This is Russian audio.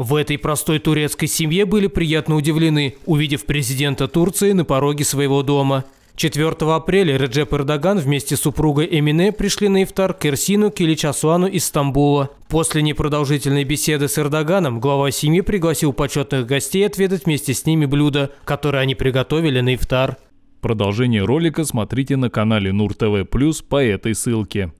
В этой простой турецкой семье были приятно удивлены, увидев президента Турции на пороге своего дома. 4 апреля Реджеп Эрдоган вместе с супругой Эмине пришли на ифтар к Эрсину Киличасуану из Стамбула. После непродолжительной беседы с Эрдоганом глава семьи пригласил почетных гостей отведать вместе с ними блюда, которые они приготовили на ифтар. Продолжение ролика смотрите на канале Нур ТВ Плюс по этой ссылке.